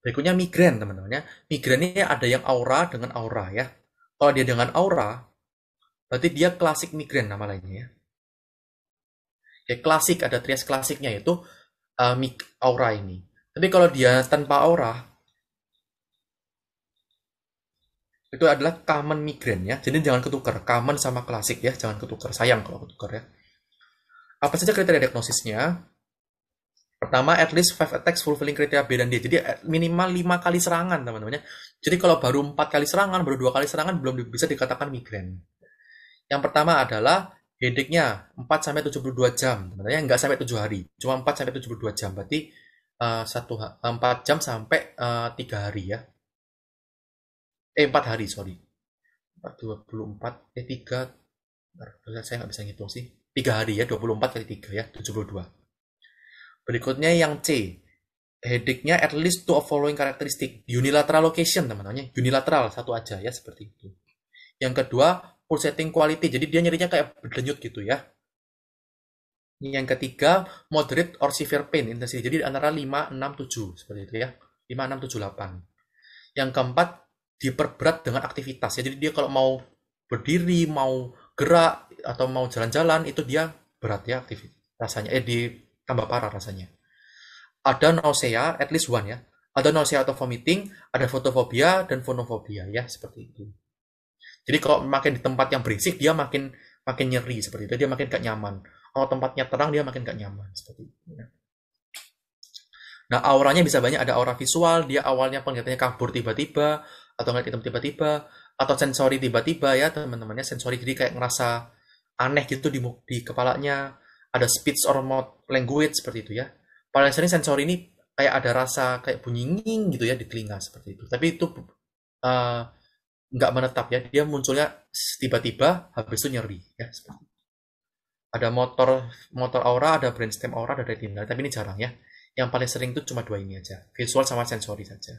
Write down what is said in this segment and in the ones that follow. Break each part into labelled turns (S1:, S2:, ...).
S1: Berikutnya migrain teman-teman ya. Migrain ini ada yang aura dengan aura ya. Kalau dia dengan aura, berarti dia klasik migrain nama lainnya ya. Ya klasik ada trias klasiknya yaitu uh, aura ini. Tapi kalau dia tanpa aura, itu adalah common migrain ya. Jadi jangan ketukar, common sama klasik ya, jangan ketukar. Sayang kalau ketukar ya. Apa saja kriteria diagnosisnya? pertama at least 5 attacks fulfilling kriteria B dan D. Jadi minimal 5 kali serangan teman teman Jadi kalau baru 4 kali serangan, baru 2 kali serangan belum bisa dikatakan migrain. Yang pertama adalah headache-nya 4 sampai 72 jam. teman-teman Sebenarnya nggak sampai 7 hari, cuma 4 sampai 72 jam. Berarti uh, 1 4 jam sampai uh, eh, 3 hari ya. Eh 4 hari, sorry. 4, 24 eh 3 saya nggak bisa ngitung sih. 3 hari ya, 24 kali 3 ya, 72 Berikutnya yang C. headache-nya at least two of following characteristic. Unilateral location teman teman Unilateral satu aja ya seperti itu. Yang kedua full setting quality. Jadi dia nyerinya kayak berdenyut gitu ya. Yang ketiga moderate or severe pain intensity. Jadi antara 5, 6, 7 seperti itu ya. 5, 6, 7, 8. Yang keempat diperberat dengan aktivitas. Ya. Jadi dia kalau mau berdiri, mau gerak atau mau jalan-jalan itu dia berat ya aktivitas rasanya eh di tambah parah rasanya. Ada nausea, at least one ya. Ada nausea atau vomiting, ada fotofobia dan fonofobia ya seperti itu. Jadi kalau makin di tempat yang berisik dia makin makin nyeri seperti itu, dia makin gak nyaman. Kalau tempatnya terang dia makin gak nyaman seperti itu. Ya. Nah, auranya bisa banyak ada aura visual, dia awalnya penglihatannya kabur tiba-tiba atau ngeliat hitam tiba-tiba atau sensori tiba-tiba ya teman-temannya sensori jadi kayak ngerasa aneh gitu di di kepalanya ada speech or mouth language seperti itu ya. Paling sering sensor ini kayak ada rasa kayak bunyi nging gitu ya di telinga seperti itu. Tapi itu uh, menetap ya, dia munculnya tiba-tiba habis itu nyeri ya. Seperti itu. Ada motor motor aura, ada brainstem aura, ada retina. tapi ini jarang ya. Yang paling sering itu cuma dua ini aja, visual sama sensori saja.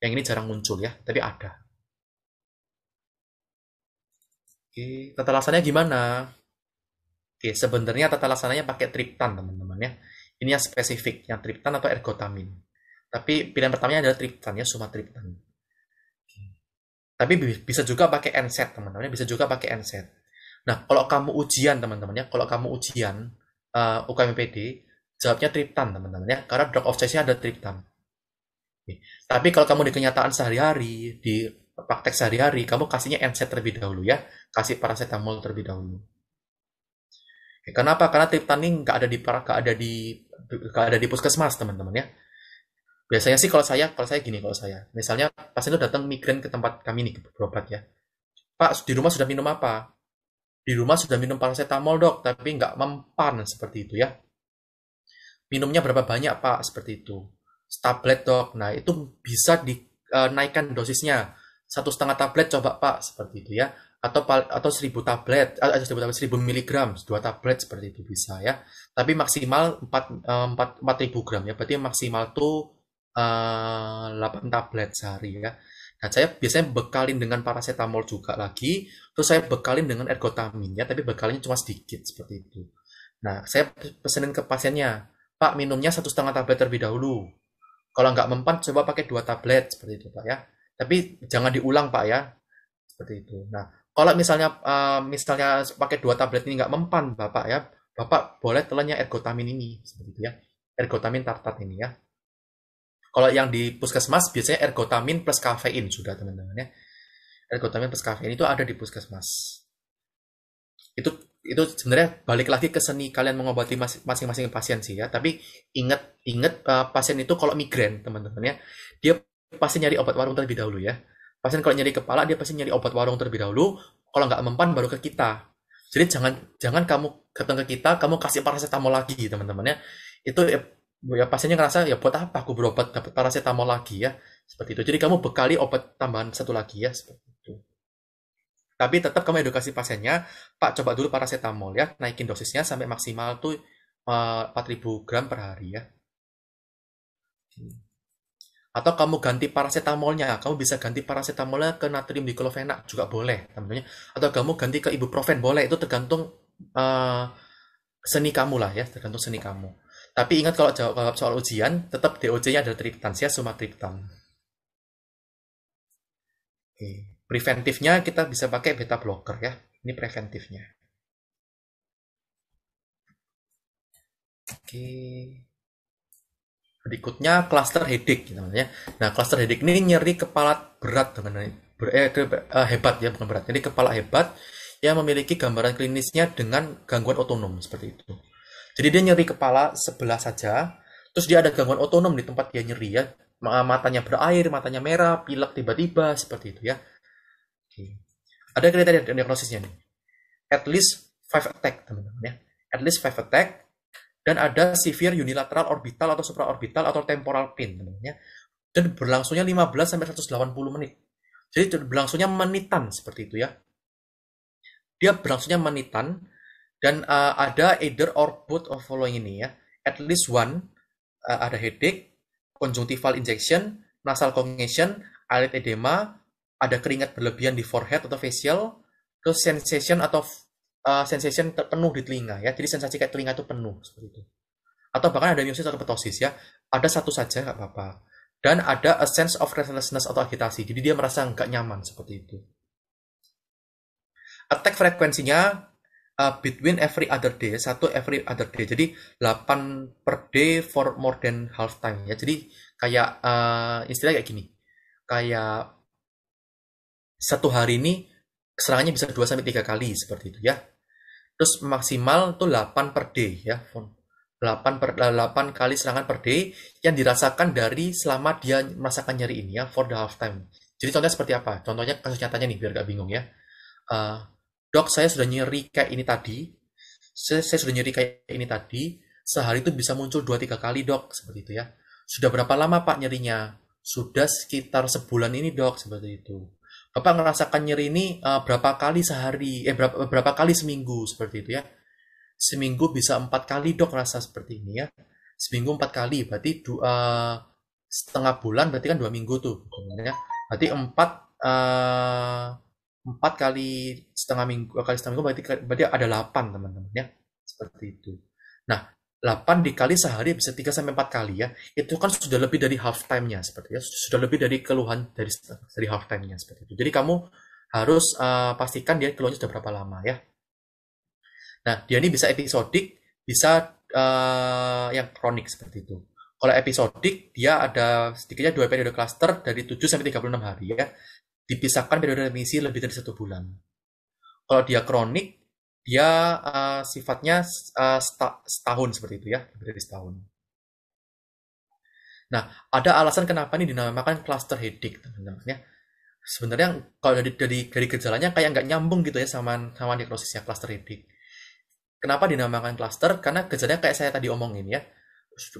S1: Yang ini jarang muncul ya, tapi ada. Oke, ketelasannya gimana? Oke, sebenarnya tata laksananya pakai triptan, teman-teman ya. Ini yang spesifik, yang triptan atau ergotamin. Tapi pilihan pertamanya adalah triptan ya, sumatriptan.
S2: Oke.
S1: Tapi bisa juga pakai NSAID, teman-teman ya. Bisa juga pakai NSAID. Nah, kalau kamu ujian, teman-teman ya, kalau kamu ujian uh, eh, UKMPD, jawabnya triptan, teman-teman ya. Karena drug of choice-nya ada triptan. Oke. Tapi kalau kamu di kenyataan sehari-hari, di praktek sehari-hari, kamu kasihnya NSAID terlebih dahulu ya. Kasih paracetamol terlebih dahulu. Kenapa? Karena tip tanding nggak ada di nggak ada di nggak ada di puskesmas teman-teman ya. Biasanya sih kalau saya kalau saya gini kalau saya, misalnya pasien itu datang migrain ke tempat kami nih berobat ya. Pak di rumah sudah minum apa? Di rumah sudah minum paracetamol dok, tapi nggak mempan seperti itu ya. Minumnya berapa banyak pak seperti itu? Tablet dok. Nah itu bisa dinaikkan eh, dosisnya satu setengah tablet coba pak seperti itu ya atau atau 1000 tablet atau 1000 1000 miligram dua tablet seperti itu bisa ya tapi maksimal 4 4 4000 gram ya berarti maksimal tuh uh, eh, 8 tablet sehari ya nah saya biasanya bekalin dengan paracetamol juga lagi terus saya bekalin dengan ergotamin ya tapi bekalnya cuma sedikit seperti itu nah saya pesenin ke pasiennya pak minumnya satu setengah tablet terlebih dahulu kalau nggak mempan coba pakai dua tablet seperti itu pak ya tapi jangan diulang pak ya seperti itu nah kalau misalnya uh, misalnya pakai dua tablet ini nggak mempan bapak ya bapak boleh telannya ergotamin ini seperti itu ya ergotamin tartar ini ya kalau yang di puskesmas biasanya ergotamin plus kafein sudah teman-teman ya ergotamin plus kafein itu ada di puskesmas itu itu sebenarnya balik lagi ke seni kalian mengobati masing-masing pasien sih ya tapi ingat ingat uh, pasien itu kalau migrain teman-teman ya dia pasti nyari obat warung terlebih dahulu ya pasien kan kalau nyeri kepala dia pasti nyari obat warung terlebih dahulu kalau nggak mempan baru ke kita jadi jangan jangan kamu datang ke kita kamu kasih paracetamol lagi teman-teman ya itu ya, ya pasiennya ngerasa ya buat apa aku berobat dapat paracetamol lagi ya seperti itu jadi kamu bekali obat tambahan satu lagi ya seperti itu tapi tetap kamu edukasi pasiennya pak coba dulu paracetamol ya naikin dosisnya sampai maksimal tuh uh, eh, 4000 gram per hari ya hmm atau kamu ganti parasetamolnya kamu bisa ganti parasetamolnya ke natrium diklofenak juga boleh tentunya atau kamu ganti ke ibuprofen boleh itu tergantung uh, seni kamu lah ya tergantung seni kamu tapi ingat kalau jawab soal ujian tetap doc nya ada triptan ya sumatriptan oke preventifnya kita bisa pakai beta blocker ya ini preventifnya oke Berikutnya cluster headache gitu namanya. Nah, cluster headache ini nyeri kepala berat teman-teman. Ber, eh, eh, hebat ya, bukan berat. Jadi kepala hebat yang memiliki gambaran klinisnya dengan gangguan otonom seperti itu. Jadi dia nyeri kepala sebelah saja, terus dia ada gangguan otonom di tempat dia nyeri ya. Matanya berair, matanya merah, pilek tiba-tiba seperti itu ya. Oke. Ada kriteria diagnosisnya nih. At least five attack teman-teman ya. At least five attack dan ada severe unilateral orbital atau supraorbital atau temporal pain namanya dan berlangsungnya 15 sampai 180 menit jadi berlangsungnya menitan seperti itu ya dia berlangsungnya menitan dan uh, ada either or both of following ini ya at least one uh, ada headache conjunctival injection nasal congestion eyelid edema ada keringat berlebihan di forehead atau facial terus sensation atau uh, sensation terpenuh di telinga ya. Jadi sensasi kayak telinga itu penuh seperti itu. Atau bahkan ada miosis atau ketosis ya. Ada satu saja nggak apa-apa. Dan ada a sense of restlessness atau agitasi. Jadi dia merasa nggak nyaman seperti itu. Attack frekuensinya uh, eh, between every other day, satu every other day. Jadi 8 per day for more than half time ya. Jadi kayak uh, eh, istilah kayak gini. Kayak satu hari ini serangannya bisa 2 sampai 3 kali seperti itu ya terus maksimal itu 8 per day ya 8 per 8 eh, kali serangan per day yang dirasakan dari selama dia merasakan nyeri ini ya for the half time jadi contohnya seperti apa contohnya kasus nyatanya nih biar gak bingung ya uh, dok saya sudah nyeri kayak ini tadi saya, saya sudah nyeri kayak ini tadi sehari itu bisa muncul 2-3 kali dok seperti itu ya sudah berapa lama pak nyerinya sudah sekitar sebulan ini dok seperti itu apa ngerasakan nyeri ini uh, berapa kali sehari eh berapa berapa kali seminggu seperti itu ya seminggu bisa empat kali dok rasa seperti ini ya seminggu empat kali berarti dua eh, setengah bulan berarti kan dua minggu tuh ya berarti empat uh, empat kali setengah minggu kali setengah minggu berarti berarti ada delapan teman-teman ya seperti itu nah 8 dikali sehari bisa 3 sampai 4 kali ya. Itu kan sudah lebih dari half time-nya seperti itu. Ya, sudah lebih dari keluhan dari dari half time-nya seperti itu. Jadi kamu harus uh, pastikan dia keluhannya sudah berapa lama ya. Nah, dia ini bisa episodik, bisa uh, yang kronik seperti itu. Kalau episodik, dia ada sedikitnya dua periode klaster dari 7 sampai 36 hari ya. Dipisahkan periode remisi lebih dari satu bulan. Kalau dia kronik, dia uh, sifatnya uh, seta, setahun seperti itu ya, lebih dari setahun. Nah, ada alasan kenapa ini dinamakan cluster headache, teman-teman ya. Sebenarnya kalau dari dari, dari gejalanya kayak nggak nyambung gitu ya sama sama diagnosisnya cluster headache. Kenapa dinamakan cluster? Karena gejalanya kayak saya tadi omongin ya.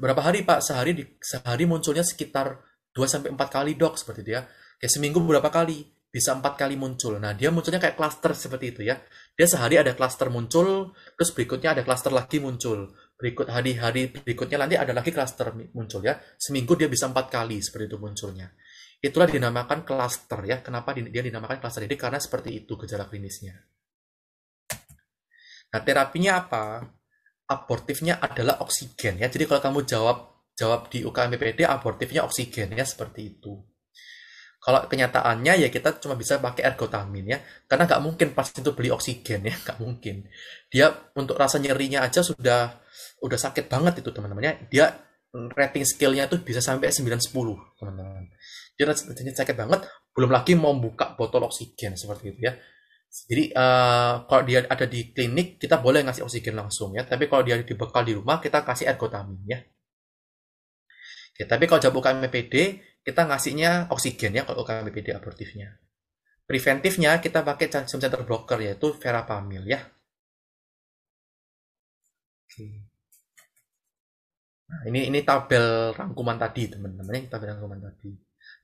S1: Berapa hari Pak? Sehari di, sehari munculnya sekitar 2 sampai 4 kali dok seperti itu ya. Kayak seminggu berapa kali? bisa empat kali muncul. Nah, dia munculnya kayak cluster seperti itu ya. Dia sehari ada cluster muncul, terus berikutnya ada cluster lagi muncul. Berikut hari-hari berikutnya nanti ada lagi cluster muncul ya. Seminggu dia bisa empat kali seperti itu munculnya. Itulah dinamakan cluster ya. Kenapa dia dinamakan cluster? ini karena seperti itu gejala klinisnya. Nah, terapinya apa? Abortifnya adalah oksigen ya. Jadi kalau kamu jawab jawab di UKMPPD abortifnya oksigen ya seperti itu. Kalau kenyataannya ya kita cuma bisa pakai ergotamin ya, karena nggak mungkin pas itu beli oksigen ya, nggak mungkin. Dia untuk rasa nyerinya aja sudah udah sakit banget itu teman-temannya. Dia rating skillnya itu bisa sampai 910 teman-teman. Dia rasanya sakit banget, belum lagi mau buka botol oksigen seperti itu ya. Jadi uh, kalau dia ada di klinik kita boleh ngasih oksigen langsung ya, tapi kalau dia dibekal di rumah kita kasih ergotamin ya. Oke, tapi kalau jabukan MPD kita ngasihnya oksigen ya kalau KBPD abortifnya. Preventifnya kita pakai calcium center blocker yaitu verapamil ya. Oke. Nah, ini ini tabel rangkuman tadi teman-teman ini tabel rangkuman tadi.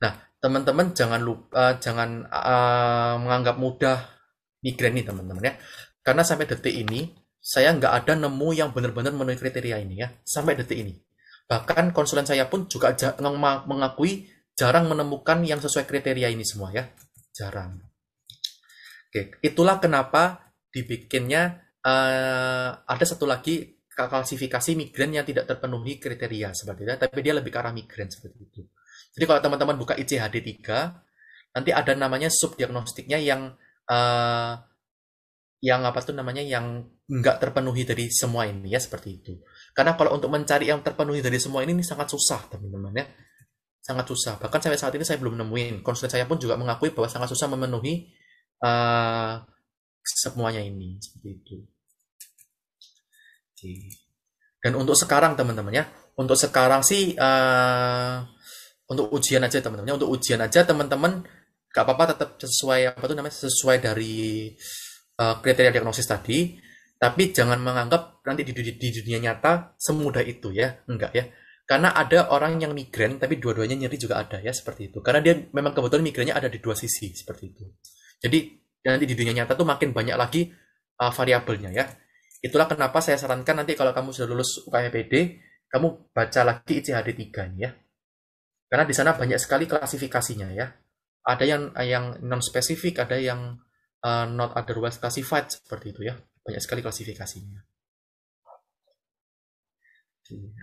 S1: Nah teman-teman jangan lupa eh, jangan uh, menganggap mudah migrain nih teman-teman ya karena sampai detik ini saya nggak ada nemu yang benar-benar memenuhi kriteria ini ya sampai detik ini bahkan konsulen saya pun juga mengakui jarang menemukan yang sesuai kriteria ini semua ya jarang oke itulah kenapa dibikinnya uh, ada satu lagi klasifikasi migran yang tidak terpenuhi kriteria seperti itu tapi dia lebih ke arah migran seperti itu jadi kalau teman-teman buka ICHD 3 nanti ada namanya subdiagnostiknya yang uh, yang apa tuh namanya yang nggak terpenuhi dari semua ini ya seperti itu. Karena kalau untuk mencari yang terpenuhi dari semua ini, ini sangat susah teman-teman ya sangat susah. Bahkan sampai saat ini saya belum nemuin. Konsulen saya pun juga mengakui bahwa sangat susah memenuhi uh, semuanya ini seperti itu. Oke. Dan untuk sekarang teman-teman ya, untuk sekarang sih uh, untuk ujian aja teman-teman. Ya. Untuk ujian aja teman-teman gak apa-apa tetap sesuai apa tuh namanya sesuai dari uh, kriteria diagnosis tadi. Tapi jangan menganggap nanti di, di, di dunia nyata semudah itu ya, enggak ya karena ada orang yang migrain tapi dua-duanya nyeri juga ada ya seperti itu karena dia memang kebetulan migrannya ada di dua sisi seperti itu jadi ya, nanti di dunia nyata tuh makin banyak lagi uh, variabelnya ya itulah kenapa saya sarankan nanti kalau kamu sudah lulus UKPd, kamu baca lagi ICHD 3 ya karena di sana banyak sekali klasifikasinya ya ada yang eh, yang non spesifik ada yang uh, not otherwise classified seperti itu ya banyak sekali klasifikasinya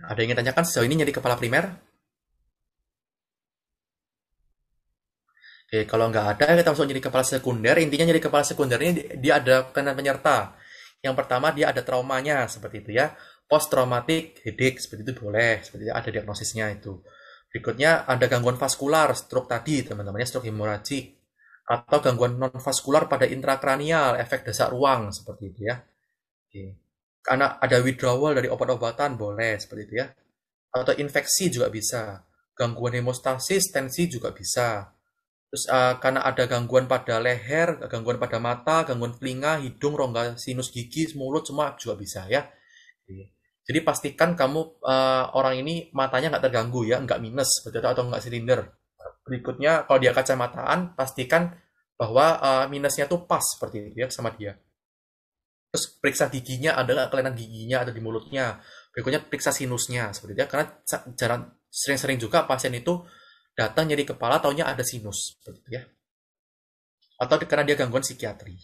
S1: ada yang ingin tanyakan sejauh ini nyari kepala primer? Oke, kalau nggak ada kita langsung jadi kepala sekunder. Intinya jadi kepala sekunder ini dia ada kena penyerta. Yang pertama dia ada traumanya seperti itu ya. Post traumatic headache seperti itu boleh, seperti itu ada diagnosisnya itu. Berikutnya ada gangguan vaskular, stroke tadi teman-temannya stroke hemoragik atau gangguan non vaskular pada intrakranial, efek desak ruang seperti itu ya. Oke karena ada withdrawal dari obat-obatan boleh seperti itu ya. Atau infeksi juga bisa, gangguan hemostasis, tensi juga bisa. Terus uh, karena ada gangguan pada leher, gangguan pada mata, gangguan telinga, hidung, rongga sinus gigi, mulut semua juga bisa ya. Jadi pastikan kamu uh, orang ini matanya nggak terganggu ya, nggak minus seperti itu atau nggak silinder. Berikutnya kalau dia kacamataan pastikan bahwa uh, minusnya tuh pas seperti itu ya sama dia terus periksa giginya adalah kelainan giginya atau di mulutnya berikutnya periksa sinusnya seperti itu ya. karena jarang sering-sering juga pasien itu datang nyeri kepala taunya ada sinus seperti itu ya atau karena dia gangguan psikiatri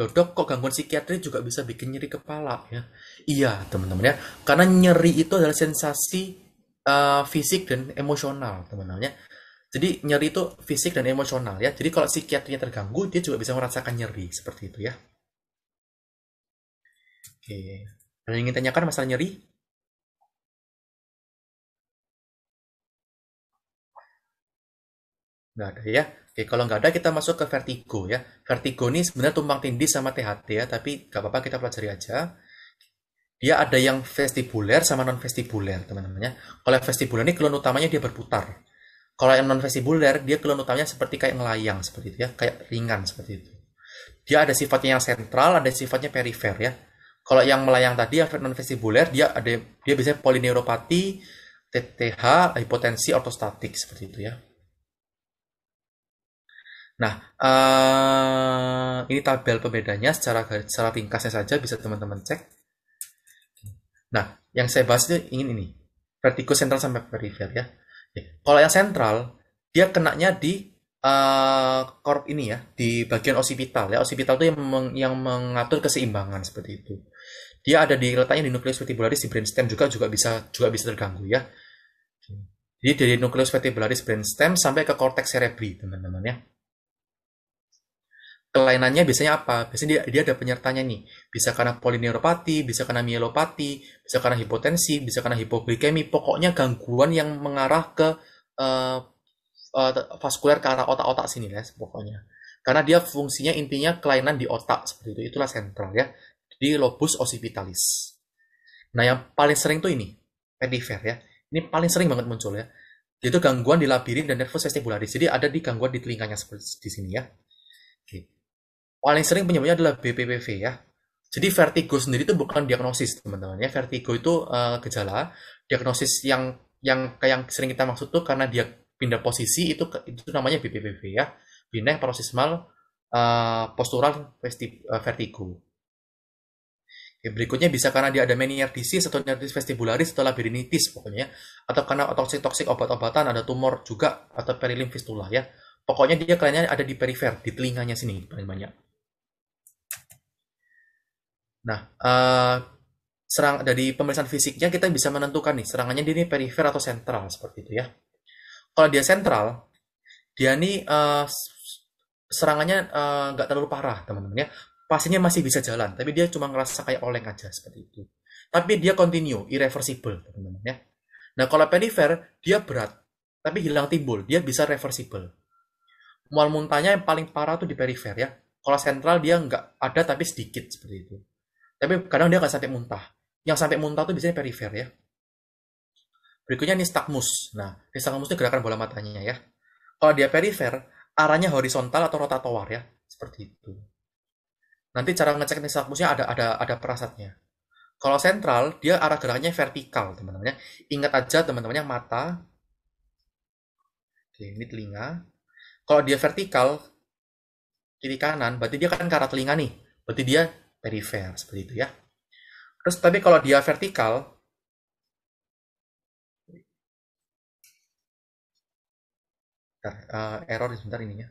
S1: Loh dok, kok gangguan psikiatri juga bisa bikin nyeri kepala ya? Iya teman-teman ya, karena nyeri itu adalah sensasi uh, fisik dan emosional teman-teman ya. Jadi nyeri itu fisik dan emosional ya. Jadi kalau psikiatrinya terganggu, dia juga bisa merasakan nyeri seperti itu ya. Oke. Ada yang ingin tanyakan masalah nyeri? Nggak ada ya. Oke, kalau nggak ada kita masuk ke vertigo ya. Vertigo ini sebenarnya tumpang tindih sama THT ya, tapi nggak apa-apa kita pelajari aja dia ada yang vestibuler sama non vestibuler teman-temannya. Kalau vestibuler ini keluhan utamanya dia berputar. Kalau yang non vestibuler, dia keluhan utamanya seperti kayak ngelayang seperti itu ya, kayak ringan seperti itu. Dia ada sifatnya yang sentral, ada sifatnya perifer ya. Kalau yang melayang tadi yang non vestibuler, dia ada dia biasanya polineuropati, TTH, hipotensi ortostatik seperti itu ya. Nah, uh, ini tabel pembedanya secara secara ringkasnya saja bisa teman-teman cek. Nah, yang saya bahas itu ingin ini. Vertigo sentral sampai perifer ya. Kalau yang sentral, dia kenanya di uh, ini ya, di bagian osipital. Ya, osipital itu yang, meng, yang mengatur keseimbangan seperti itu. Dia ada di letaknya di nukleus vertebralis di brainstem juga juga bisa juga bisa terganggu ya. Jadi dari nukleus vertebralis brainstem sampai ke korteks cerebri, teman-teman ya kelainannya biasanya apa? Biasanya dia, dia ada penyertanya nih. Bisa karena polineuropati, bisa karena mielopati, bisa karena hipotensi, bisa karena hipoglikemi. Pokoknya gangguan yang mengarah ke uh, uh, vaskuler ke arah otak-otak sini ya, pokoknya. Karena dia fungsinya intinya kelainan di otak seperti itu. Itulah sentral ya. Di lobus occipitalis. Nah, yang paling sering tuh ini, perifer ya. Ini paling sering banget muncul ya. Itu gangguan di labirin dan nervus vestibularis. Jadi ada di gangguan di telinganya seperti di sini ya. Oke paling sering penyebabnya adalah BPPV ya. Jadi vertigo sendiri itu bukan diagnosis teman-teman ya. Vertigo itu uh, gejala. Diagnosis yang yang kayak yang sering kita maksud tuh karena dia pindah posisi itu itu namanya BPPV ya. Binae paroxysmal uh, eh, postural eh, vertigo. Ya, berikutnya bisa karena dia ada meniere disease atau neuritis vestibularis atau labirinitis pokoknya ya. Atau karena toksik-toksik obat-obatan ada tumor juga atau perilim fistula ya. Pokoknya dia kelainannya ada di perifer, di telinganya sini paling banyak. Nah, uh, serang dari pemeriksaan fisiknya kita bisa menentukan nih serangannya di ini perifer atau sentral seperti itu ya. Kalau dia sentral, dia ini uh, serangannya eh, nggak uh, terlalu parah teman-teman ya. Pasiennya masih bisa jalan, tapi dia cuma ngerasa kayak oleng aja seperti itu. Tapi dia continue, irreversible teman-teman ya. Nah kalau perifer dia berat, tapi hilang timbul, dia bisa reversible. Mual muntahnya yang paling parah tuh di perifer ya. Kalau sentral dia nggak ada tapi sedikit seperti itu. Tapi kadang dia nggak sampai muntah. Yang sampai muntah itu biasanya perifer ya. Berikutnya nystagmus. Nah, nystagmus itu gerakan bola matanya ya. Kalau dia perifer, arahnya horizontal atau rotator ya,
S2: seperti itu.
S1: Nanti cara ngecek nystagmusnya ada ada ada perasatnya. Kalau sentral, dia arah gerakannya vertikal, teman-teman ya. Ingat aja teman-temannya teman mata. Oke, ini telinga. Kalau dia vertikal, kiri kanan, berarti dia kan ke arah telinga nih. Berarti dia perifer seperti itu ya. Terus tapi kalau dia vertikal
S2: Bentar, uh, error sebentar ininya.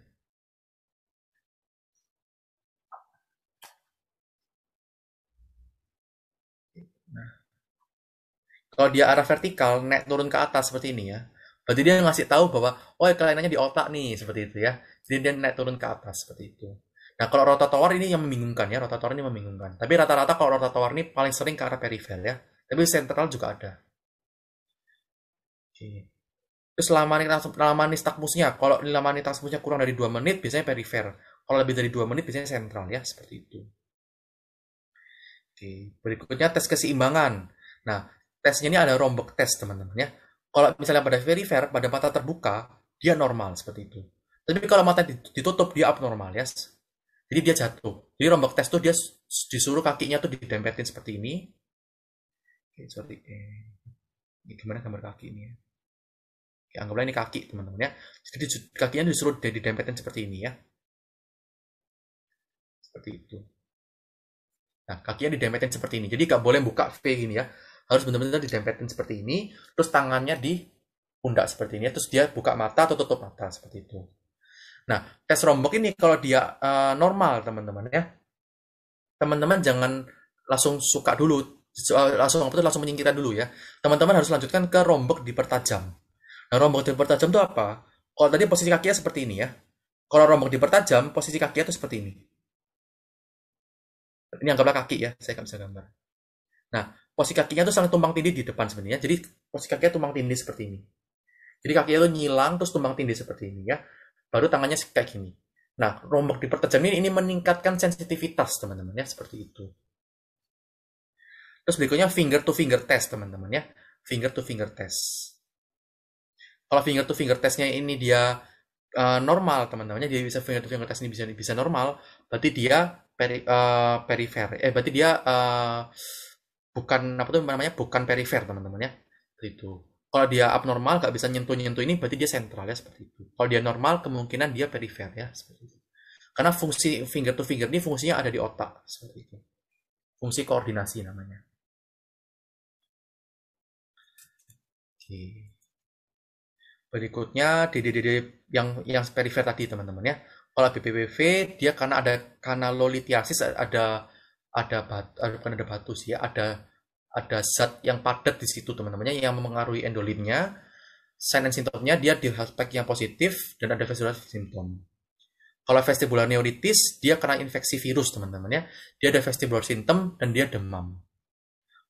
S1: Nah. Kalau dia arah vertikal, naik turun ke atas seperti ini ya. Berarti dia ngasih tahu bahwa, oh ya, kelainannya di otak nih, seperti itu ya. Jadi dia naik turun ke atas seperti itu. Nah, kalau rotator ini yang membingungkan ya, rotator ini membingungkan. Tapi rata-rata kalau rotator ini paling sering ke arah peripheral ya. Tapi sentral juga ada. Oke. Terus lama lama nistagmusnya, kalau lama nih nistagmusnya kurang dari 2 menit biasanya perifer. Kalau lebih dari 2 menit biasanya sentral ya, seperti itu. Oke, berikutnya tes keseimbangan. Nah, tesnya ini ada rombok tes teman-teman ya. Kalau misalnya pada perifer, pada mata terbuka, dia normal seperti itu. Tapi kalau mata ditutup dia abnormal ya, jadi dia jatuh. Jadi rombak tes tuh dia disuruh kakinya tuh didempetin seperti ini. Oke, sorry. Eh, ini gimana gambar kaki ini ya? anggaplah ini kaki teman-teman ya. Jadi kakinya disuruh didempetin seperti ini ya. Seperti itu. Nah, kakinya didempetin seperti ini. Jadi nggak boleh buka V ini ya. Harus benar-benar didempetin seperti ini. Terus tangannya di pundak seperti ini. Ya. Terus dia buka mata atau tutup mata seperti itu. Nah, tes rombok ini kalau dia uh, normal, teman-teman ya. Teman-teman jangan langsung suka dulu, eh, langsung apa itu langsung menyingkirkan dulu ya. Teman-teman harus lanjutkan ke rombok dipertajam. Nah, rombok dipertajam itu apa? Kalau tadi posisi kakinya seperti ini ya. Kalau rombok dipertajam, posisi kakinya itu seperti ini. Ini anggaplah kaki ya, saya akan bisa gambar. Nah, posisi kakinya itu sangat tumpang tindih di depan sebenarnya. Jadi posisi kakinya tumpang tindih seperti ini. Jadi kakinya itu nyilang terus tumpang tindih seperti ini ya baru tangannya kayak gini. Nah, rombok dipertajam ini, ini meningkatkan sensitivitas, teman-teman ya, seperti itu. Terus berikutnya finger to finger test, teman-teman ya. Finger to finger test. Kalau finger to finger testnya ini dia uh, normal, teman teman ya, dia bisa finger to finger test ini bisa bisa normal, berarti dia peri, uh, perifer. Eh, berarti dia uh, bukan apa tuh namanya? Bukan perifer, teman-teman ya. Itu kalau dia abnormal gak bisa nyentuh nyentuh ini berarti dia sentral ya seperti itu kalau dia normal kemungkinan dia perifer ya seperti itu karena fungsi finger to finger ini fungsinya ada di otak seperti itu fungsi koordinasi namanya oke berikutnya DDDD yang yang perifer tadi teman-teman ya kalau BPPV dia karena ada kanalolitiasis ada ada batu ada batu sih ya ada ada zat yang padat di situ teman-temannya yang mempengaruhi endolimnya sign and symptomnya dia di aspek yang positif dan ada vestibular symptom kalau vestibular neuritis dia kena infeksi virus teman-temannya dia ada vestibular symptom dan dia demam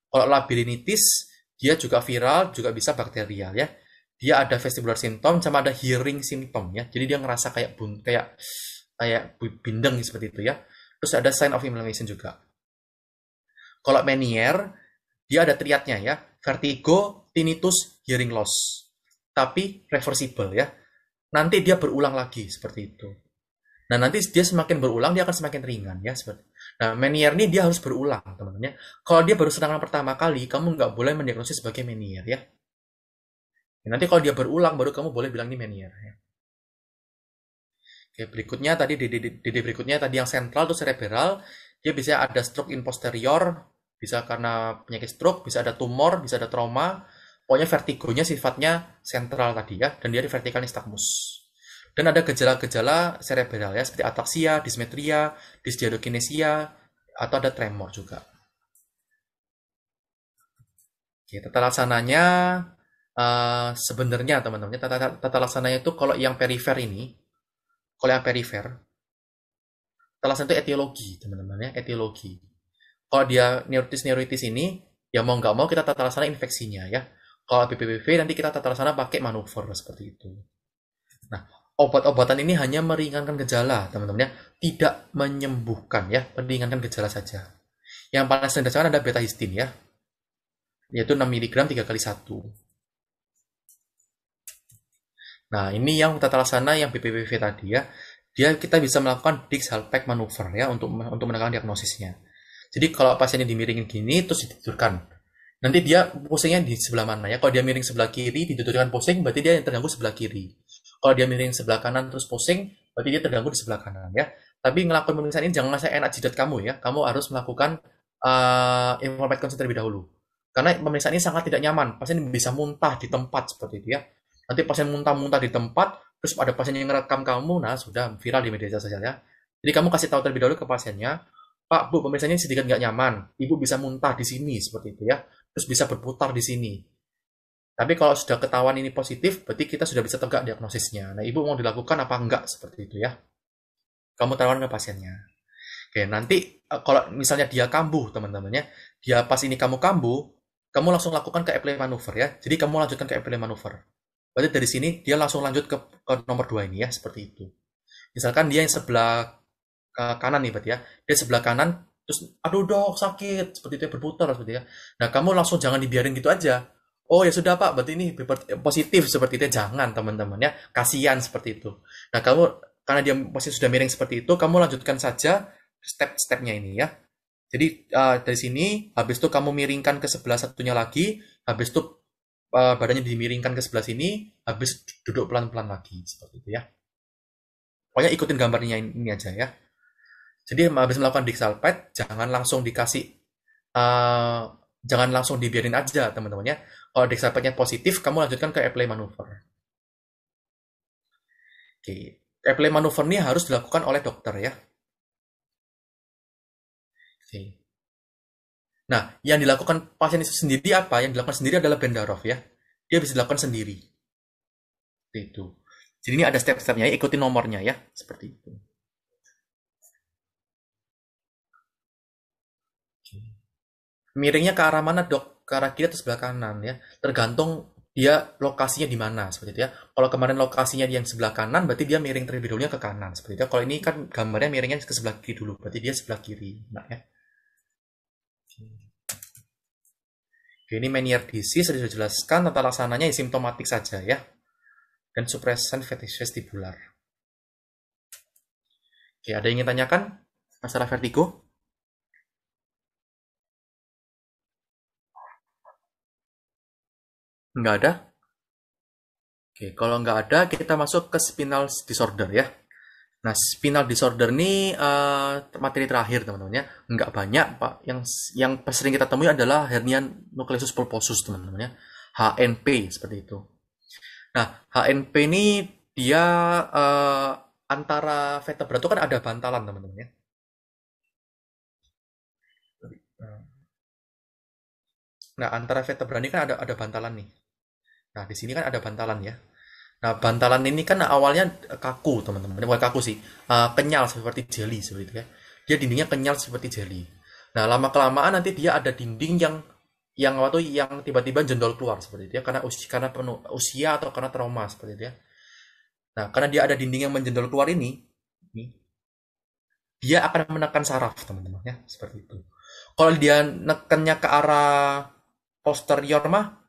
S1: kalau labirinitis dia juga viral juga bisa bakterial ya dia ada vestibular symptom sama ada hearing symptom ya jadi dia ngerasa kayak bun kayak kayak bindeng seperti itu ya terus ada sign of inflammation juga kalau Menier dia ada triadnya ya, vertigo, tinnitus, hearing loss. Tapi reversible ya. Nanti dia berulang lagi seperti itu. Nah, nanti dia semakin berulang dia akan semakin ringan ya seperti. Nah, menier ini dia harus berulang, teman-teman ya. Kalau dia baru serangan pertama kali, kamu nggak boleh mendiagnosis sebagai menier ya. ya. nanti kalau dia berulang baru kamu boleh bilang ini menier ya. Oke, berikutnya tadi di berikutnya tadi yang sentral itu cerebral, dia bisa ada stroke in posterior, bisa karena penyakit stroke, bisa ada tumor, bisa ada trauma. Pokoknya vertigonya sifatnya sentral tadi ya, dan dia di vertikal nystagmus. Dan ada gejala-gejala cerebral ya, seperti ataksia, dismetria, disdiadokinesia, atau ada tremor juga. Oke, tata laksananya uh, sebenarnya teman-teman, tata, tata, laksananya itu kalau yang perifer ini, kalau yang perifer, tata laksana itu etiologi teman-teman ya, etiologi kalau dia neuritis-neuritis ini, ya mau nggak mau kita tata laksana infeksinya ya. Kalau BPPV nanti kita tata laksana pakai manuver seperti itu. Nah, obat-obatan ini hanya meringankan gejala, teman-teman ya. Tidak menyembuhkan ya, meringankan gejala saja. Yang paling sering ada beta histin ya. Yaitu 6 mg 3 kali 1. Nah, ini yang tata laksana yang BPPV tadi ya. Dia kita bisa melakukan dix manuver ya untuk untuk menekan diagnosisnya. Jadi kalau pasiennya dimiringin gini terus ditidurkan. Nanti dia pusingnya di sebelah mana ya? Kalau dia miring sebelah kiri ditidurkan pusing berarti dia yang terganggu sebelah kiri. Kalau dia miring sebelah kanan terus pusing berarti dia terganggu di sebelah kanan ya. Tapi ngelakuin pemeriksaan ini jangan saya enak jidat kamu ya. Kamu harus melakukan uh, eh, informed consent terlebih dahulu. Karena pemeriksaan ini sangat tidak nyaman. Pasien bisa muntah di tempat seperti itu ya. Nanti pasien muntah-muntah di tempat, terus ada pasien yang ngerekam kamu, nah sudah viral di media sosial ya. Jadi kamu kasih tahu terlebih dahulu ke pasiennya, Pak, Bu, pemeriksaannya sedikit nggak nyaman. Ibu bisa muntah di sini, seperti itu ya. Terus bisa berputar di sini. Tapi kalau sudah ketahuan ini positif, berarti kita sudah bisa tegak diagnosisnya. Nah, ibu mau dilakukan apa enggak, seperti itu ya. Kamu tawarkan ke pasiennya. Oke, nanti eh, kalau misalnya dia kambuh, teman-temannya, dia pas ini kamu kambuh, kamu langsung lakukan ke apply manuver ya. Jadi kamu lanjutkan ke apply manuver. Berarti dari sini dia langsung lanjut ke, ke nomor dua ini ya, seperti itu. Misalkan dia yang sebelah ke kanan nih berarti ya dia sebelah kanan terus aduh dok sakit seperti itu berputar seperti ya nah kamu langsung jangan dibiarin gitu aja oh ya sudah pak berarti ini eh, positif seperti itu ya. jangan teman-teman ya kasihan seperti itu nah kamu karena dia masih sudah miring seperti itu kamu lanjutkan saja step-stepnya ini ya jadi uh, dari sini habis itu kamu miringkan ke sebelah satunya lagi habis itu uh, badannya dimiringkan ke sebelah sini habis duduk pelan-pelan lagi seperti itu ya pokoknya ikutin gambarnya ini aja ya jadi habis melakukan diksalpet, jangan langsung dikasih, uh, jangan langsung dibiarin aja teman-teman ya. Kalau diksalpetnya positif, kamu lanjutkan ke apply manuver. Oke, apply manuver ini harus dilakukan oleh dokter ya. Oke. Nah, yang dilakukan pasien itu sendiri apa? Yang dilakukan sendiri adalah Bendarov ya. Dia bisa dilakukan sendiri. Seperti itu. Jadi ini ada step-stepnya, ya. ikuti nomornya ya. Seperti itu. miringnya ke arah mana dok? Ke arah kiri atau sebelah kanan ya? Tergantung dia lokasinya di mana seperti itu ya. Kalau kemarin lokasinya yang sebelah kanan, berarti dia miring terlebih dulunya ke kanan seperti itu. Ya. Kalau ini kan gambarnya miringnya ke sebelah kiri dulu, berarti dia sebelah kiri, nah ya. Oke, ini Menier disease sudah dijelaskan tata laksananya simptomatik saja ya. Dan supresan fetish vestibular. Oke, ada yang ingin tanyakan masalah vertigo? Nggak ada? Oke, kalau nggak ada, kita masuk ke spinal disorder ya. Nah, spinal disorder ini uh, materi terakhir teman-teman ya. Nggak banyak, Pak. Yang yang sering kita temui adalah hernia nucleus pulposus teman-teman ya. HNP seperti itu. Nah, HNP ini dia uh, antara vertebra itu kan ada bantalan teman-teman ya. Nah, antara vertebra ini kan ada ada bantalan nih. Nah, di sini kan ada bantalan ya. Nah, bantalan ini kan awalnya kaku, teman-teman. Bukan kaku sih, uh, kenyal seperti jelly seperti itu ya. Dia dindingnya kenyal seperti jelly. Nah, lama-kelamaan nanti dia ada dinding yang yang waktu yang tiba-tiba jendol keluar seperti itu ya karena usia karena penuh usia atau karena trauma seperti itu ya. Nah, karena dia ada dinding yang menjendol keluar ini, ini dia akan menekan saraf, teman-teman ya, seperti itu. Kalau dia nekannya ke arah posterior mah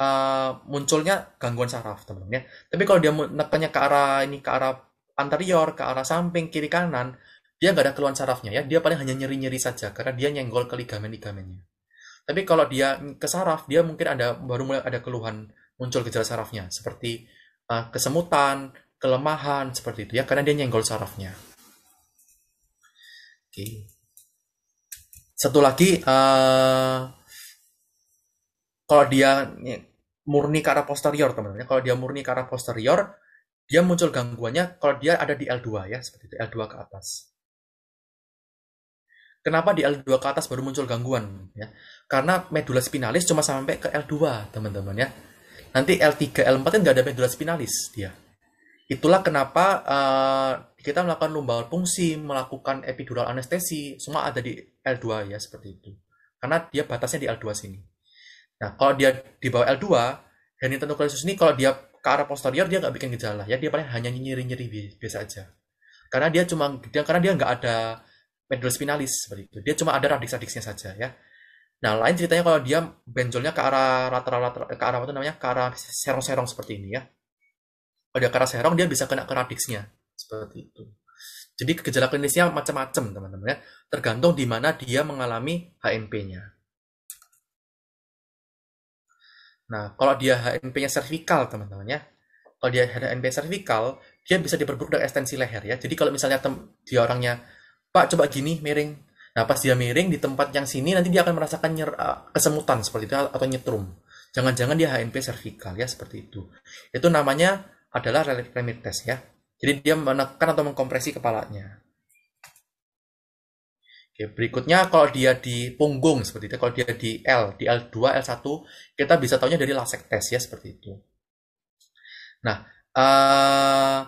S1: uh, munculnya gangguan saraf teman-teman ya tapi kalau dia menekannya ke arah ini ke arah anterior ke arah samping kiri kanan dia nggak ada keluhan sarafnya ya dia paling hanya nyeri nyeri saja karena dia nyenggol ke ligamen ligamennya tapi kalau dia ke saraf dia mungkin ada baru mulai ada keluhan muncul gejala sarafnya seperti uh, kesemutan kelemahan seperti itu ya karena dia nyenggol sarafnya oke satu lagi uh, kalau dia murni ke arah posterior teman-teman. Kalau dia murni ke arah posterior, dia muncul gangguannya kalau dia ada di L2 ya, seperti itu L2 ke atas. Kenapa di L2 ke atas baru muncul gangguan ya? Karena medula spinalis cuma sampai ke L2, teman-teman ya. Nanti L3, L4 kan nggak ada medula spinalis dia. Itulah kenapa uh, kita melakukan lumbar fungsi, melakukan epidural anestesi, semua ada di L2 ya seperti itu. Karena dia batasnya di L2 sini. Nah, kalau dia di bawah L2, dan Nintendo ini kalau dia ke arah posterior dia nggak bikin gejala, ya dia paling hanya nyeri-nyeri biasa aja. Karena dia cuma dia karena dia nggak ada medial spinalis seperti itu. Dia cuma ada radix-radixnya saja ya. Nah, lain ceritanya kalau dia benjolnya ke arah lateral ke arah apa namanya? ke arah serong-serong seperti ini ya. Kalau dia ke arah serong dia bisa kena ke radixnya seperti itu. Jadi gejala klinisnya macam-macam teman-teman ya, tergantung di mana dia mengalami hnp nya Nah, kalau dia HNP-nya cervical, teman-teman ya. Kalau dia HNP cervical, dia bisa diperburuk dengan ekstensi leher ya. Jadi kalau misalnya dia orangnya, Pak coba gini miring. Nah, pas dia miring di tempat yang sini nanti dia akan merasakan nyer ah, kesemutan seperti itu atau nyetrum. Jangan-jangan dia HNP cervical ya seperti itu. Itu namanya adalah relative remit test ya. Jadi dia menekan atau mengkompresi kepalanya. Oke, berikutnya kalau dia di punggung seperti itu, kalau dia di L, di L2, L1, kita bisa tahunya dari lasek test ya seperti itu. Nah, uh, eh,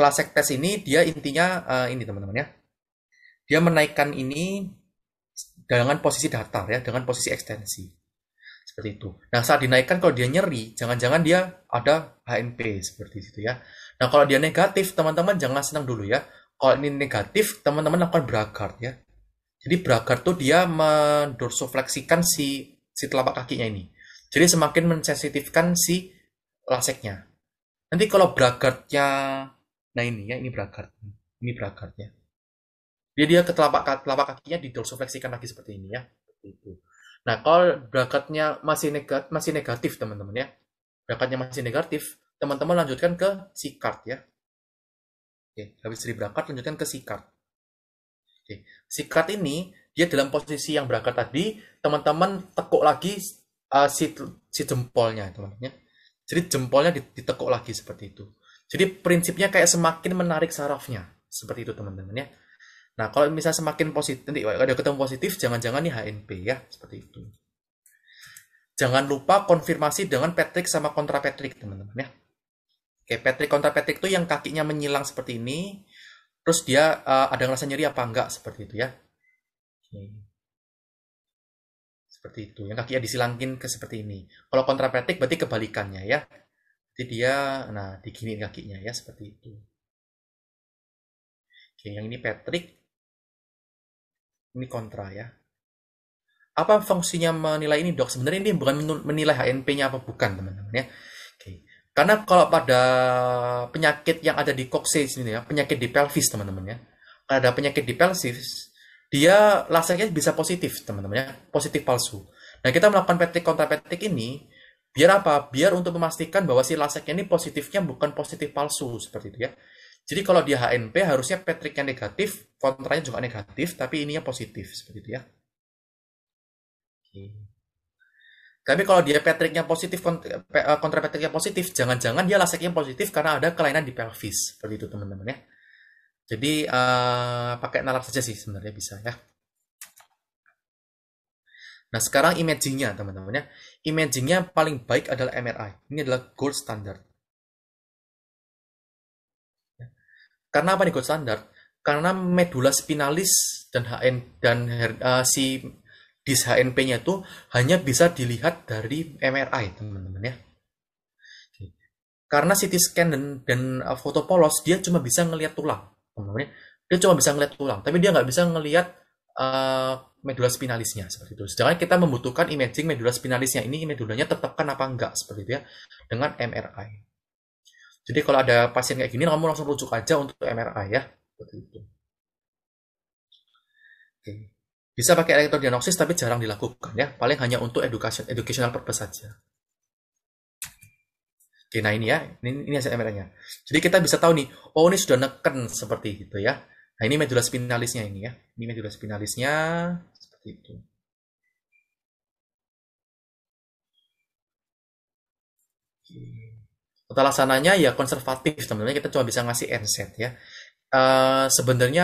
S1: lasek tes ini dia intinya uh, ini teman-teman ya. Dia menaikkan ini dengan posisi datar ya, dengan posisi ekstensi. Seperti itu. Nah, saat dinaikkan kalau dia nyeri, jangan-jangan dia ada HNP seperti itu ya. Nah, kalau dia negatif, teman-teman jangan senang dulu ya kalau ini negatif teman-teman lakukan braggart ya jadi braggart tuh dia mendorsofleksikan si si telapak kakinya ini jadi semakin mensensitifkan si laseknya nanti kalau braggartnya nah ini ya ini braggart ini braggartnya dia dia ke telapak telapak kakinya didorsofleksikan lagi seperti ini ya itu nah kalau braggartnya masih negatif masih negatif teman-teman ya braggartnya masih negatif teman-teman lanjutkan ke si card ya Oke, habis dari berangkat lanjutkan ke sikat. Oke, sikat ini dia dalam posisi yang berangkat tadi, teman-teman tekuk lagi uh, si, si jempolnya, teman-teman. Jadi jempolnya ditekuk lagi seperti itu. Jadi prinsipnya kayak semakin menarik sarafnya, seperti itu teman-teman ya. Nah, kalau misalnya semakin positif, nanti ada ketemu positif, jangan-jangan nih HNP ya, seperti itu. Jangan lupa konfirmasi dengan Patrick sama kontra Patrick, teman-teman ya. Kayak Patrick kontra Patrick tuh yang kakinya menyilang seperti ini, terus dia uh, ada ngerasa nyeri apa enggak seperti itu ya. okay. Seperti itu, yang kakinya disilangin ke seperti ini. Kalau kontra Patrick berarti kebalikannya ya. Jadi dia, nah diginiin kakinya ya seperti itu. Oke, yang ini Patrick, ini kontra ya apa fungsinya menilai ini dok sebenarnya ini bukan menilai HNP-nya apa bukan teman-teman ya karena kalau pada penyakit yang ada di coccyx ini ya, penyakit di pelvis teman-teman ya. ada penyakit di pelvis, dia lasernya bisa positif teman-teman ya, positif palsu. Nah kita melakukan kontra kontrapetrik ini biar apa? Biar untuk memastikan bahwa si lasernya ini positifnya bukan positif palsu seperti itu ya. Jadi kalau dia HNP harusnya petriknya negatif, kontranya juga negatif, tapi ininya positif seperti itu ya. Oke. Tapi kalau dia Patricknya positif, eh, kontra Patricknya positif, jangan-jangan dia laseknya positif karena ada kelainan di pelvis. Seperti itu teman-teman ya. Jadi uh, pakai nalar saja sih sebenarnya bisa ya. Nah sekarang imagingnya teman-teman ya. Imagingnya paling baik adalah MRI. Ini adalah gold standard. Ya. Karena apa nih gold standard? Karena medula spinalis dan HN dan uh, si dis HNP-nya itu hanya bisa dilihat dari MRI teman-teman ya karena CT scan dan, dan uh, foto polos dia cuma bisa ngelihat tulang teman-teman ya. dia cuma bisa ngelihat tulang tapi dia nggak bisa ngelihat uh, medula spinalisnya seperti itu sedangkan kita membutuhkan imaging medula spinalisnya ini medulanya tetapkan apa enggak seperti itu ya dengan MRI jadi kalau ada pasien kayak gini kamu langsung rujuk aja untuk MRI ya seperti itu oke okay. Bisa pakai elektrodiagnosis tapi jarang dilakukan ya, paling hanya untuk education, educational purpose saja. Oke, nah ini ya, ini, ini hasil MRI-nya. Jadi kita bisa tahu nih, oh ini sudah neken seperti itu ya. Nah ini medula spinalisnya ini ya, ini medula spinalisnya seperti itu. Total laksananya ya konservatif teman-teman, kita cuma bisa ngasih NSAID ya. Uh, sebenarnya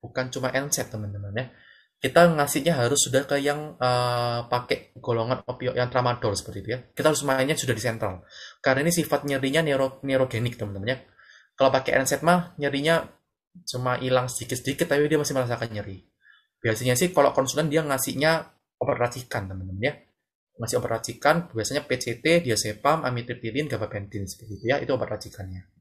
S1: bukan cuma NSAID teman-teman ya kita ngasihnya harus sudah ke yang uh, pakai golongan opioid yang tramadol seperti itu ya. Kita harus mainnya sudah di sentral. Karena ini sifat nyerinya neuro, neurogenik teman-teman ya. Kalau pakai NSAID mah nyerinya cuma hilang sedikit-sedikit tapi dia masih merasakan nyeri. Biasanya sih kalau konsulen dia ngasihnya operasikan racikan teman-teman ya. Ngasih operasikan biasanya PCT, diazepam, amitriptilin, gabapentin seperti itu ya. Itu obat racikannya.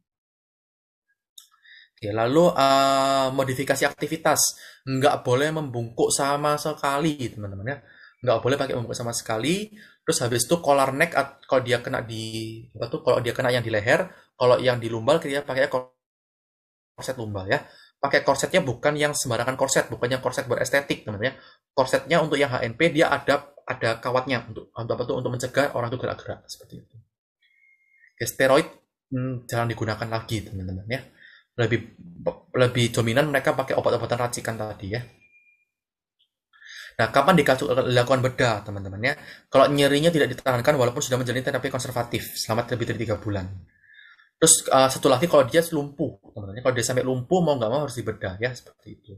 S1: Oke, ya, lalu uh, modifikasi aktivitas nggak boleh membungkuk sama sekali, teman-teman ya. Nggak boleh pakai membungkuk sama sekali. Terus habis itu collar neck kalau dia kena di apa tuh kalau dia kena yang di leher, kalau yang di lumbal dia pakai korset lumbal ya. Pakai korsetnya bukan yang sembarangan korset, bukannya yang korset berestetik, teman-teman ya. Korsetnya untuk yang HNP dia ada ada kawatnya untuk untuk apa tuh untuk mencegah orang itu gerak-gerak seperti itu. Oke, steroid hmm, jangan digunakan lagi, teman-teman ya lebih lebih dominan mereka pakai obat-obatan racikan tadi ya. Nah, kapan dilakukan bedah, teman-teman ya? Kalau nyerinya tidak ditekankan walaupun sudah menjalani terapi konservatif selama lebih dari tiga bulan. Terus uh, satu lagi kalau dia lumpuh, teman-teman. Ya. Kalau dia sampai lumpuh mau nggak mau harus dibedah ya seperti itu.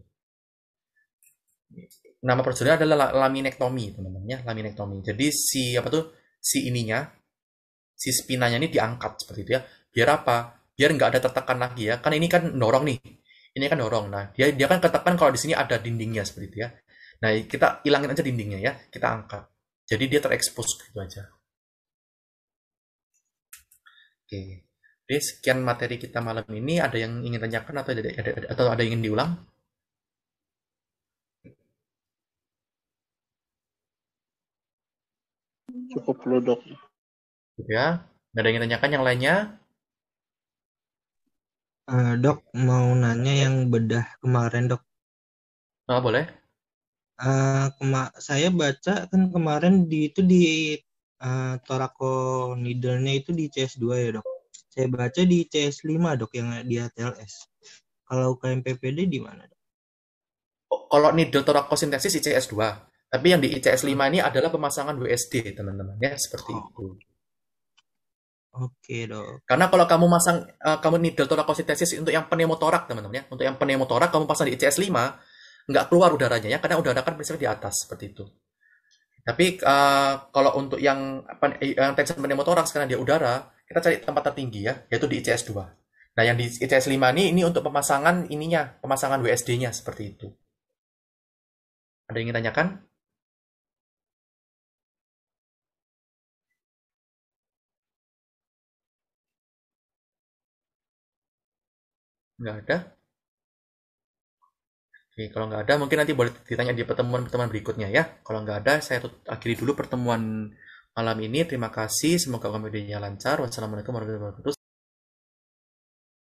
S1: Nama prosedurnya adalah laminektomi, teman-teman ya, laminektomi. Jadi si apa tuh si ininya, si spinanya ini diangkat seperti itu ya. Biar apa? biar nggak ada tertekan lagi ya kan ini kan dorong nih ini kan dorong nah dia dia kan ketekan kalau di sini ada dindingnya seperti itu ya nah kita hilangin aja dindingnya ya kita angkat jadi dia terekspos gitu aja oke jadi sekian materi kita malam ini ada yang ingin tanyakan atau ada, ada atau ada yang ingin diulang
S2: cukup produk
S1: dok ya nggak ada yang tanyakan yang lainnya Uh, dok, mau nanya yang bedah kemarin, dok. Ah, boleh. Uh, kema- saya baca kan kemarin di itu di uh, eh, torako needle-nya itu di CS2 ya, dok. Saya baca di CS5, dok, yang di ATLS. Kalau KMPPD di mana, dok? Oh, kalau needle di cs 2 tapi yang di ICS5 ini adalah pemasangan WSD teman-teman. Ya, seperti oh. itu.
S2: Oke dok.
S1: Karena kalau kamu masang, uh, kamu needle torakositesis untuk yang pneumotorak teman-teman ya, untuk yang pneumotorak kamu pasang di ICS 5, nggak keluar udaranya ya, karena udara kan biasanya di atas seperti itu. Tapi uh, kalau untuk yang, eh, yang tension pneumotorak sekarang dia udara, kita cari tempat tertinggi ya, yaitu di ICS 2. Nah yang di ICS 5 ini, ini untuk pemasangan ininya, pemasangan WSD-nya seperti itu. Ada yang ingin tanyakan? nggak ada Oke, kalau nggak ada mungkin nanti boleh ditanya di pertemuan-pertemuan berikutnya ya. Kalau nggak ada, saya akhiri dulu pertemuan malam ini. Terima kasih, semoga komedinya lancar. Wassalamualaikum warahmatullahi wabarakatuh.